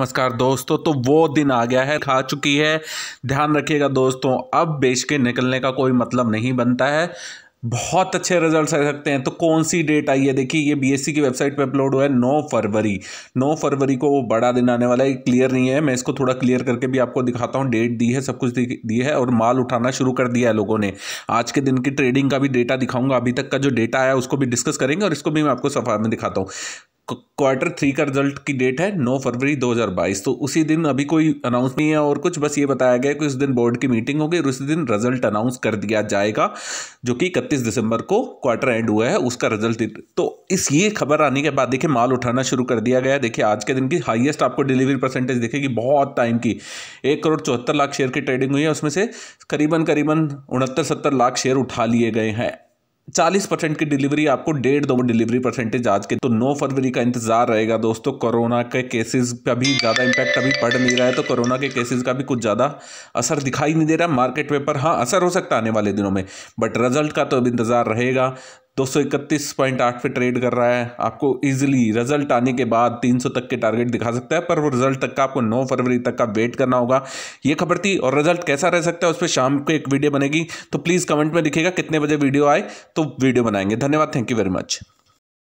नमस्कार दोस्तों तो वो दिन आ गया है खा चुकी है ध्यान रखिएगा दोस्तों अब बेच के निकलने का कोई मतलब नहीं बनता है बहुत अच्छे रिजल्ट्स आ सकते हैं तो कौन सी डेट आई है देखिए ये बीएससी e की वेबसाइट पे अपलोड हुआ है नौ फरवरी नौ फरवरी को वो बड़ा दिन आने वाला है क्लियर नहीं है मैं इसको थोड़ा क्लियर करके भी आपको दिखाता हूँ डेट दी है सब कुछ दी है और माल उठाना शुरू कर दिया है लोगों ने आज के दिन की ट्रेडिंग का भी डेटा दिखाऊंगा अभी तक का जो डेटा आया उसको भी डिस्कस करेंगे और इसको भी मैं आपको सफा में दिखाता हूँ क्वार्टर थ्री का रिजल्ट की डेट है नौ फरवरी 2022 तो उसी दिन अभी कोई अनाउंस नहीं है और कुछ बस ये बताया गया कि उस दिन बोर्ड की मीटिंग होगी और उसी दिन रिजल्ट अनाउंस कर दिया जाएगा जो कि इकतीस दिसंबर को क्वार्टर एंड हुआ है उसका रिजल्ट तो इस ये खबर आने के बाद देखिए माल उठाना शुरू कर दिया गया देखिए आज के दिन की हाइएस्ट आपको डिलीवरी परसेंटेज देखेगी बहुत टाइम की एक करोड़ चौहत्तर लाख शेयर की ट्रेडिंग हुई है उसमें से करीबन करीबन उनहत्तर सत्तर लाख शेयर उठा लिए गए हैं चालीस परसेंट की डिलीवरी आपको डेढ़ दो डिलीवरी परसेंटेज आज के तो नौ फरवरी का इंतजार रहेगा दोस्तों कोरोना के केसेस का भी ज़्यादा इंपैक्ट अभी पड़ नहीं रहा है तो कोरोना के केसेस का भी कुछ ज़्यादा असर दिखाई नहीं दे रहा मार्केट में पर हाँ असर हो सकता है आने वाले दिनों में बट रिजल्ट का तो अब इंतज़ार रहेगा दो सौ इकतीस पॉइंट आठ पे ट्रेड कर रहा है आपको इजीली रिजल्ट आने के बाद तीन सौ तक के टारगेट दिखा सकता है पर वो रिजल्ट तक का आपको नौ फरवरी तक का वेट करना होगा ये खबर थी और रिजल्ट कैसा रह सकता है उस पर शाम को एक वीडियो बनेगी तो प्लीज़ कमेंट में दिखेगा कितने बजे वीडियो आए तो वीडियो बनाएंगे धन्यवाद थैंक यू वेरी मच